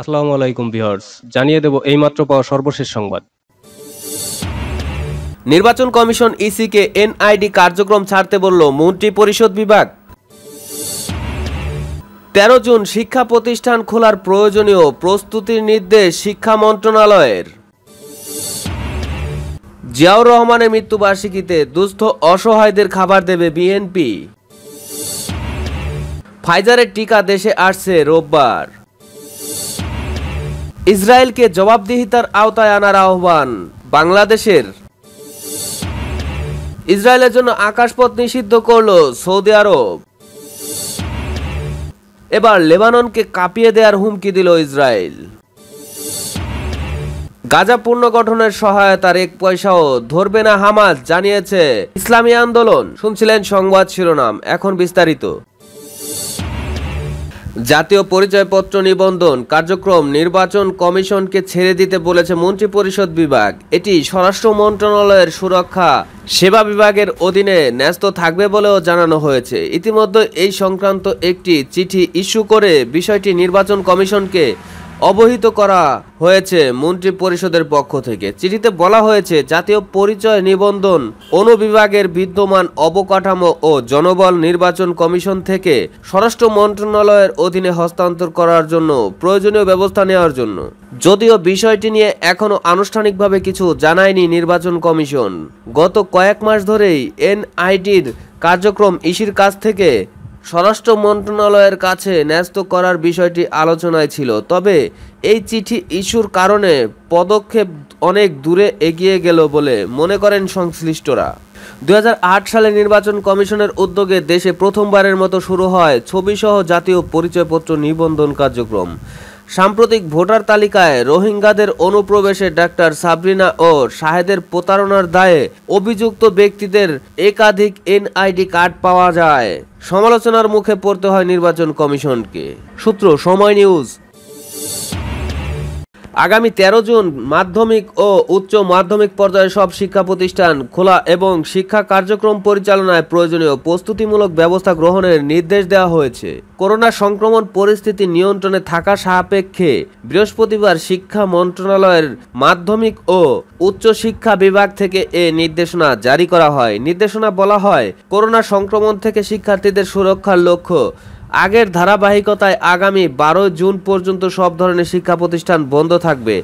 আসসালামু আলাইকুম ভিউয়ার্স জানিয়ে দেব এইমাত্র পাওয়া সর্বশেষ সংবাদ নির্বাচন কমিশন ইসিকে এনআইডি কার্যক্রম ছাড়তে বলল মন্ত্রী পরিষদ বিভাগ তেরো জুন শিক্ষা প্রতিষ্ঠান খোলার প্রয়োজনীয় প্রস্তুতির নির্দেশ শিক্ষা মন্ত্রণালয়ের জিয়াউর রহমানের মৃত্যুবার্ষিকীতে দুস্থ অসহায়দের খাবার দেবে বিএনপি ফাইজারের টিকা দেশে আসছে রোববার ইসরায়েলকে জবাবদিহিতার আওতায় আনার আহ্বান বাংলাদেশের ইসরায়েলের জন্য আকাশপথ নিষিদ্ধ করল সৌদি আরব এবার লেবাননকে কাঁপিয়ে দেওয়ার হুমকি দিল ইসরায়েল গাজা পুনর্গঠনের সহায়তার এক পয়সাও ধরবে না হামাজ জানিয়েছে ইসলামী আন্দোলন শুনছিলেন সংবাদ শিরোনাম এখন বিস্তারিত জাতীয় পরিচয়পত্র নিবন্ধন কার্যক্রম নির্বাচন কমিশনকে ছেড়ে দিতে বলেছে মন্ত্রিপরিষদ বিভাগ এটি স্বরাষ্ট্র মন্ত্রণালয়ের সুরক্ষা সেবা বিভাগের অধীনে ন্যস্ত থাকবে বলেও জানানো হয়েছে ইতিমধ্যে এই সংক্রান্ত একটি চিঠি ইস্যু করে বিষয়টি নির্বাচন কমিশনকে অবহিত করা হয়েছে মন্ত্রী পরিষদের পক্ষ থেকে চিঠিতে বলা হয়েছে জাতীয় পরিচয় নিবন্ধন অনুবিভাগের বিদ্যমান অবকাঠামো ও জনবল নির্বাচন কমিশন থেকে স্বরাষ্ট্র মন্ত্রণালয়ের অধীনে হস্তান্তর করার জন্য প্রয়োজনীয় ব্যবস্থা নেওয়ার জন্য যদিও বিষয়টি নিয়ে এখনও আনুষ্ঠানিকভাবে কিছু জানায়নি নির্বাচন কমিশন গত কয়েক মাস ধরেই এনআইটির কার্যক্রম ইসির কাছ থেকে স্বরাষ্ট্র মন্ত্রণালয়ের কাছে ন্যস্ত করার বিষয়টি আলোচনায় ছিল তবে এই চিঠি ইস্যুর কারণে পদক্ষেপ অনেক দূরে এগিয়ে গেল বলে মনে করেন সংশ্লিষ্টরা দু সালে নির্বাচন কমিশনের উদ্যোগে দেশে প্রথমবারের মতো শুরু হয় ছবিসহ জাতীয় পরিচয়পত্র নিবন্ধন কার্যক্রম সাম্প্রতিক ভোটার তালিকায় রোহিঙ্গাদের অনুপ্রবেশে ডাক্তার সাবরিনা ও শাহেদের প্রতারণার দায়ে অভিযুক্ত ব্যক্তিদের একাধিক এনআইডি কার্ড পাওয়া যায় সমালোচনার মুখে পড়তে হয় নির্বাচন কমিশনকে সূত্র সময় নিউজ আগামী তেরো জুন মাধ্যমিক ও উচ্চ মাধ্যমিক পর্যায়ে সব শিক্ষা প্রতিষ্ঠান খোলা এবং শিক্ষা কার্যক্রম পরিচালনায় প্রয়োজনীয় প্রস্তুতিমূলক ব্যবস্থা গ্রহণের নির্দেশ দেওয়া হয়েছে করোনা সংক্রমণ পরিস্থিতি নিয়ন্ত্রণে থাকা সাপেক্ষে বৃহস্পতিবার শিক্ষা মন্ত্রণালয়ের মাধ্যমিক ও উচ্চ শিক্ষা বিভাগ থেকে এ নির্দেশনা জারি করা হয় নির্দেশনা বলা হয় করোনা সংক্রমণ থেকে শিক্ষার্থীদের সুরক্ষার লক্ষ্য আগের ধারাবাহিকতায় আগামী বারো জুন পর্যন্ত সব ধরনের শিক্ষা প্রতিষ্ঠান বন্ধ থাকবে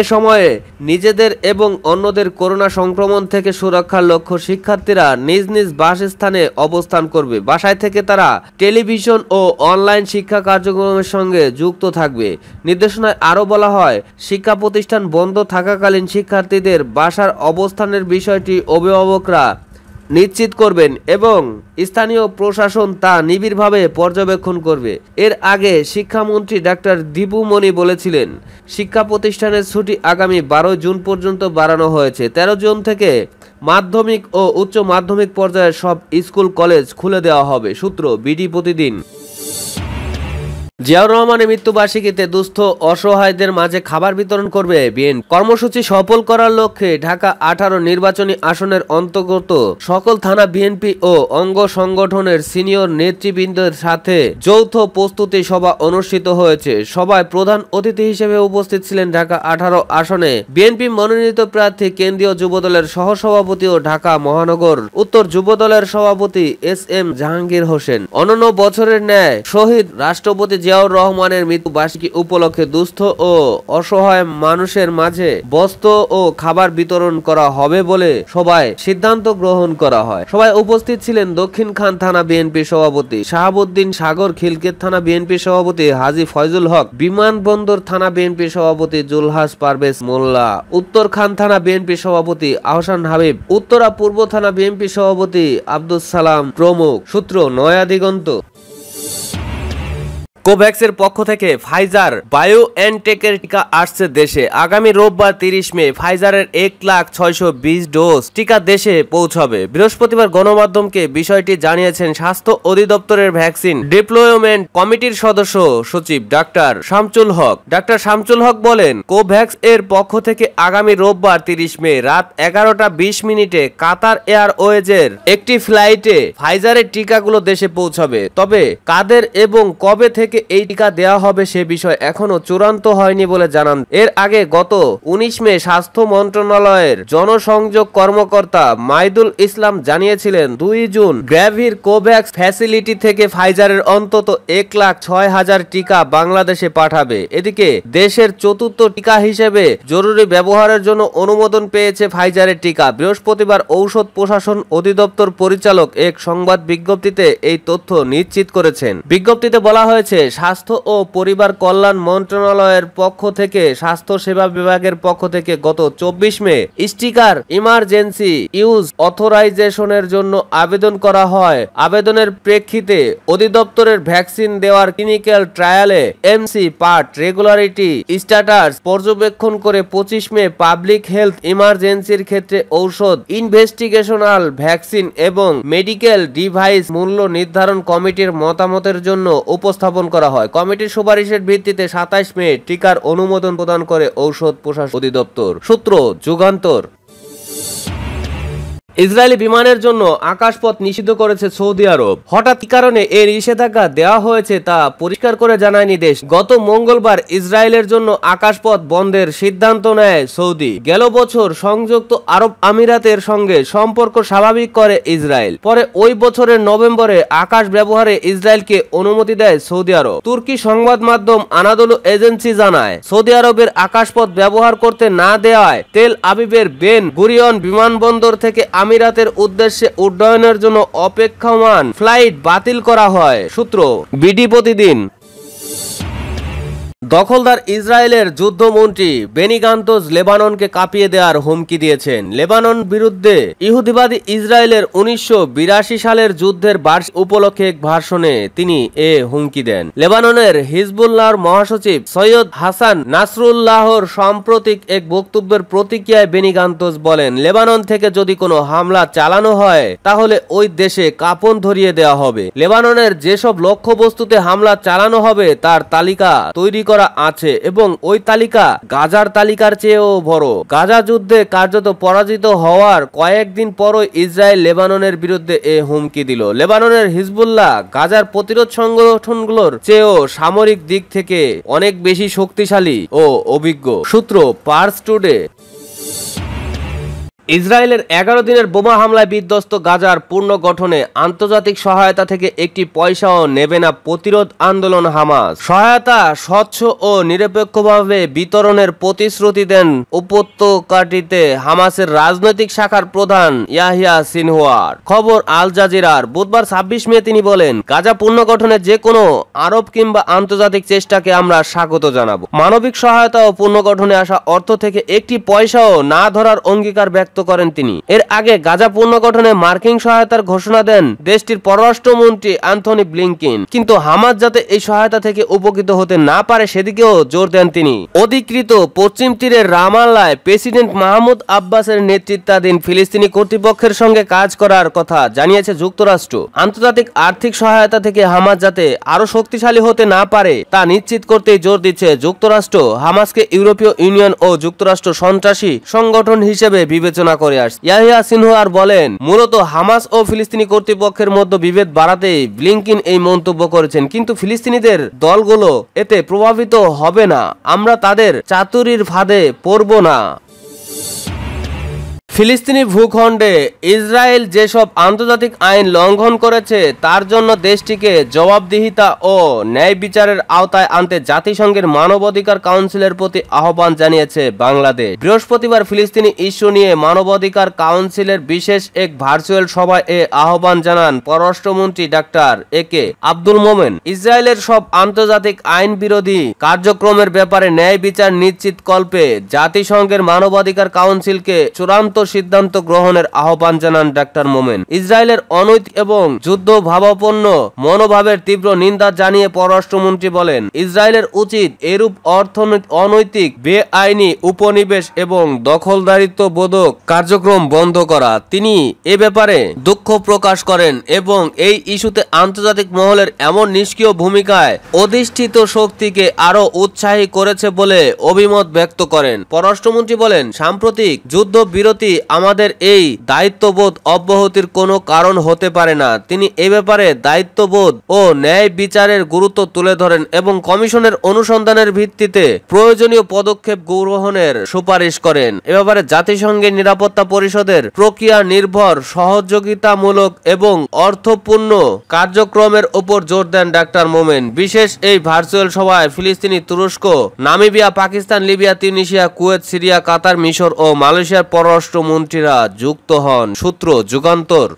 এ সময়ে নিজেদের এবং অন্যদের করোনা সংক্রমণ থেকে সুরক্ষার লক্ষ্য শিক্ষার্থীরা নিজ নিজ বাসস্থানে অবস্থান করবে বাসায় থেকে তারা টেলিভিশন ও অনলাইন শিক্ষা কার্যক্রমের সঙ্গে যুক্ত থাকবে নির্দেশনায় আরও বলা হয় শিক্ষা প্রতিষ্ঠান বন্ধ থাকাকালীন শিক্ষার্থীদের বাসার অবস্থানের বিষয়টি অভিভাবকরা নিশ্চিত করবেন এবং স্থানীয় প্রশাসন তা নিবিড়ভাবে পর্যবেক্ষণ করবে এর আগে শিক্ষামন্ত্রী ডাক্তার মণি বলেছিলেন শিক্ষা প্রতিষ্ঠানের ছুটি আগামী বারো জুন পর্যন্ত বাড়ানো হয়েছে ১৩ জুন থেকে মাধ্যমিক ও উচ্চ মাধ্যমিক পর্যায়ের সব স্কুল কলেজ খুলে দেওয়া হবে সূত্র বিডি প্রতিদিন জিয়াউর রহমানের মৃত্যুবার্ষিকীতে দুস্থ অসহায়দের মাঝে খাবার বিতরণ করবে বিএন কর্মসূচি সফল করার লক্ষ্যে ঢাকা আঠারো নির্বাচনী আসনের অন্তর্গত সকল থানা বিএনপি ও অঙ্গ সংগঠনের সিনিয়র নেতৃবৃন্দের সাথে যৌথ প্রস্তুতি সভা অনুষ্ঠিত হয়েছে সভায় প্রধান অতিথি হিসেবে উপস্থিত ছিলেন ঢাকা আঠারো আসনে বিএনপি মনোনীত প্রার্থী কেন্দ্রীয় যুবদলের সহসভাপতি ও ঢাকা মহানগর উত্তর যুবদলের সভাপতি এস এম জাহাঙ্গীর হোসেন অন্যান্য বছরের ন্যায় শহীদ রাষ্ট্রপতি জিয়াউর রহমানের মৃত্যু বার্ষিকী উপলক্ষে দুস্থ ও অসহায় মানুষের মাঝে বস্ত্র ও খাবার বিতরণ করা হবে বলে সবাই সিদ্ধান্ত গ্রহণ করা হয় সবাই উপস্থিত ছিলেন দক্ষিণ খান থানা বিএনপি সভাপতি শাহাবুদ্দিন সাগর খিলকেত থানা বিএনপি সভাপতি হাজি ফয়জুল হক বিমানবন্দর থানা বিএনপি সভাপতি জুলহাস পারভেজ মোল্লা উত্তর খান থানা বিএনপি সভাপতি আহসান হাবিব উত্তরা পূর্ব থানা বিএনপি সভাপতি আব্দুল সালাম প্রমুখ সূত্র নয়া দিগন্ত কোভ্যাক্সের পক্ষ থেকে ফাইজার বায়ো এনটেকের টিকা আসছে দেশে আগামী রোববার তিরিশ মে ফাইজারের এক লাখ ছয়শো বিশ ডোজ টিকা দেশে পৌঁছাবে বৃহস্পতিবার গণমাধ্যমকে বিষয়টি জানিয়েছেন স্বাস্থ্য অধিদপ্তরের ভ্যাকসিন ডিপ্লয়মেন্ট কমিটির সদস্য সচিব ডাক্তার শামচুল হক ডাক্তার শামচুল হক বলেন কোভ্যাক্স এর পক্ষ থেকে আগামী রোববার তিরিশ মে রাত এগারোটা বিশ মিনিটে কাতার এয়ারওয়েজের একটি ফ্লাইটে ফাইজারের টিকাগুলো দেশে পৌঁছাবে তবে কাদের এবং কবে থেকে থেকে এই টিকা দেওয়া হবে সে বিষয় এখনো চূড়ান্ত হয়নি বলে জানান এর আগে গত উনিশ মে স্বাস্থ্য মন্ত্রণালয়ের জনসংযোগ কর্মকর্তা মাইদুল ইসলাম জানিয়েছিলেন দুই জুন গ্র্যাভির কোভ্যাক্স ফ্যাসিলিটি থেকে ফাইজারের অন্তত এক লাখ ছয় হাজার টিকা বাংলাদেশে পাঠাবে এদিকে দেশের চতুর্থ টিকা হিসেবে জরুরি ব্যবহারের জন্য অনুমোদন পেয়েছে ফাইজারের টিকা বৃহস্পতিবার ঔষধ প্রশাসন অধিদপ্তর পরিচালক এক সংবাদ বিজ্ঞপ্তিতে এই তথ্য নিশ্চিত করেছেন বিজ্ঞপ্তিতে বলা হয়েছে স্বাস্থ্য ও পরিবার কল্যাণ মন্ত্রণালয়ের পক্ষ থেকে স্বাস্থ্য সেবা বিভাগের পক্ষ থেকে গত চব্বিশ মে স্টিকার ইমার্জেন্সি ইউজ অথরাইজেশনের জন্য আবেদন করা হয় আবেদনের প্রেক্ষিতে অধিদপ্তরের ভ্যাকসিন দেওয়ার ক্লিনিক্যাল ট্রায়ালে এমসি পার্ট রেগুলারিটি স্ট্যাটাস পর্যবেক্ষণ করে পঁচিশ মে পাবলিক হেলথ ইমার্জেন্সির ক্ষেত্রে ঔষধ ইনভেস্টিগেশনাল ভ্যাকসিন এবং মেডিকেল ডিভাইস মূল্য নির্ধারণ কমিটির মতামতের জন্য উপস্থাপন করা হয় কমিটির সুপারিশের ভিত্তিতে সাতাইশ মে টিকার অনুমোদন প্রদান করে ঔষধ প্রশাসন অধিদপ্তর সূত্র যুগান্তর ইসরায়েলি বিমানের জন্য আকাশপথ নিষিদ্ধ করেছে সৌদি আরব হঠাৎ কারণে এই নিষেধাজ্ঞা দেওয়া হয়েছে তা পরিষ্কার করে জানায়নি দেশ গত মঙ্গলবার ইসরায়েলের জন্য আকাশপথ বন্ধের সিদ্ধান্ত নেয় সৌদি গেল বছর সংযুক্ত আরব আমিরাতের সঙ্গে সম্পর্ক স্বাভাবিক করে ইসরায়েল পরে ওই বছরের নভেম্বরে আকাশ ব্যবহারে ইসরায়েলকে অনুমতি দেয় সৌদি আরব তুর্কি সংবাদ মাধ্যম আনাদলু এজেন্সি জানায় সৌদি আরবের আকাশপথ ব্যবহার করতে না দেওয়ায় তেল আবিবের বেন গুরিয়ন বিমানবন্দর থেকে আমিরাতের উদ্দেশ্যে উড্ডয়নের জন্য অপেক্ষমান ফ্লাইট বাতিল করা হয় সূত্র বিডি প্রতিদিন দখলদার ইসরায়েলের যুদ্ধমন্ত্রী বেনিগান্তোজ লেবাননকে কাঁপিয়ে দেওয়ার হুমকি দিয়েছেন লেবানন বিরুদ্ধে ইহুদিবাদী ইসরায়েলের উনিশশো সালের যুদ্ধের বার্ষিক উপলক্ষে এক ভাষণে তিনি এ হুমকি দেন লেবাননের হিজবুল্লাহর মহাসচিব সৈয়দ হাসান নাসরুল্লাহর সাম্প্রতিক এক বক্তব্যের প্রতিক্রিয়ায় বেনিগান্তোজ বলেন লেবানন থেকে যদি কোনো হামলা চালানো হয় তাহলে ওই দেশে কাপন ধরিয়ে দেওয়া হবে লেবাননের যেসব লক্ষ্যবস্তুতে হামলা চালানো হবে তার তালিকা তৈরি করা করা আছে এবং ওই তালিকা গাজার তালিকার চেয়েও বড় গাজা যুদ্ধে কার্যত পরাজিত হওয়ার কয়েকদিন পরও ইসরায়েল লেবাননের বিরুদ্ধে এ হুমকি দিল লেবাননের হিজবুল্লাহ গাজার প্রতিরোধ সংগঠনগুলোর চেয়েও সামরিক দিক থেকে অনেক বেশি শক্তিশালী ও অভিজ্ঞ সূত্র পার্স টুডে ইসরায়েলের এগারো দিনের বোমা হামলায় বিধ্বস্ত গাজার পূর্ণ গঠনে আন্তর্জাতিক সহায়তা থেকে একটি পয়সাও নেবে না প্রতিরোধ আন্দোলন হামাস সহায়তা স্বচ্ছ ও নিরপেক্ষভাবে বিতরণের প্রতিশ্রুতি দেন উপত্যকাটিতে হামাসের রাজনৈতিক শাখার প্রধান ইয়াহিয়া সিনহুয়ার খবর আল জাজিরার বুধবার ছাব্বিশ মে তিনি বলেন গাজা পূর্ণ গঠনে যে কোনো আরব কিংবা আন্তর্জাতিক চেষ্টাকে আমরা স্বাগত জানাব মানবিক সহায়তা ও পুনর্গঠনে আসা অর্থ থেকে একটি পয়সাও না ধরার অঙ্গীকার ব্যক্ত করেন তিনি এর আগে গাজা পুনর্গঠনে মার্কিন সহায়তার ঘোষণা দেন দেশটির পররাষ্ট্রমন্ত্রী আন্থনি ব্লিংকিন কিন্তু হামাজ যাতে এই সহায়তা থেকে উপকৃত হতে না পারে সেদিকেও জোর দেন তিনি অধিকৃত পশ্চিম তীরের রামাল্লায় প্রেসিডেন্ট মাহমুদ আব্বাসের নেতৃত্বাধীন ফিলিস্তিনি কর্তৃপক্ষের সঙ্গে কাজ করার কথা জানিয়েছে যুক্তরাষ্ট্র আন্তর্জাতিক আর্থিক সহায়তা থেকে হামাজ যাতে আরো শক্তিশালী হতে না পারে তা নিশ্চিত করতে জোর দিচ্ছে যুক্তরাষ্ট্র হামাজকে ইউরোপীয় ইউনিয়ন ও যুক্তরাষ্ট্র সন্ত্রাসী সংগঠন হিসেবে বিবেচনা আলোচনা করে আস ইয়াহিয়া সিনহার বলেন মূলত হামাস ও ফিলিস্তিনি কর্তৃপক্ষের মধ্যে বিভেদ বাড়াতে ব্লিংকিন এই মন্তব্য করেছেন কিন্তু ফিলিস্তিনিদের দলগুলো এতে প্রভাবিত হবে না আমরা তাদের চাতুরির ফাঁদে পড়ব না ফিলিস্তিনি ভূখণ্ডে ইসরায়েল যেসব আন্তর্জাতিক আইন লঙ্ঘন করেছে তার জন্য দেশটিকে জবাবদিহিতা ও ন্যায় বিচারের আওতায় আনতে জাতিসংঘের মানবাধিকার কাউন্সিলের প্রতি আহ্বান জানিয়েছে বাংলাদেশ বৃহস্পতিবার ফিলিস্তিনি ইস্যু নিয়ে মানবাধিকার কাউন্সিলের বিশেষ এক ভার্চুয়াল সভায় এ আহ্বান জানান পররাষ্ট্রমন্ত্রী ডাক্তার এ কে আব্দুল মোমেন ইসরায়েলের সব আন্তর্জাতিক আইন বিরোধী কার্যক্রমের ব্যাপারে ন্যায় বিচার নিশ্চিত কল্পে জাতিসংঘের মানবাধিকার কাউন্সিলকে চূড়ান্ত সিদ্ধান্ত গ্রহণের আহ্বান জানান ডাক্তার মোমেন ইসরায়েলের অনৈতিক এবং যুদ্ধ ভাবাপন্ন মনোভাবের তীব্র নিন্দা জানিয়ে পররাষ্ট্রমন্ত্রী বলেন ইসরায়েলের উচিত এরূপ অর্থনৈতিক অনৈতিক বেআইনি উপনিবেশ এবং দখলদারিত্ব বোধক কার্যক্রম বন্ধ করা তিনি এ ব্যাপারে দুঃখ প্রকাশ করেন এবং এই ইস্যুতে আন্তর্জাতিক মহলের এমন নিষ্ক্রিয় ভূমিকায় অধিষ্ঠিত শক্তিকে আরো উৎসাহী করেছে বলে অভিমত ব্যক্ত করেন পররাষ্ট্রমন্ত্রী বলেন সাম্প্রতিক যুদ্ধ বিরতি আমাদের এই দায়িত্ববোধ অব্যাহতির কোনো কারণ হতে পারে না তিনি এ ব্যাপারে দায়িত্ববোধ ও ন্যায় বিচারের গুরুত্ব তুলে ধরেন এবং কমিশনের অনুসন্ধানের ভিত্তিতে প্রয়োজনীয় পদক্ষেপ গ্রহণের সুপারিশ করেন এ ব্যাপারে জাতিসংঘের নিরাপত্তা পরিষদের প্রক্রিয়া নির্ভর সহযোগিতামূলক এবং অর্থপূর্ণ কার্যক্রমের ওপর জোর দেন ডাক্তার মোমেন বিশেষ এই ভার্চুয়াল সভায় ফিলিস্তিনি তুরস্ক Namibia Pakistan Libya Tunisia Kuwait Syria Qatar মিশর ও মালয়েশিয়ার পররাষ্ট্র মন্ত্রীরা যুক্ত হন সূত্র যুগান্তর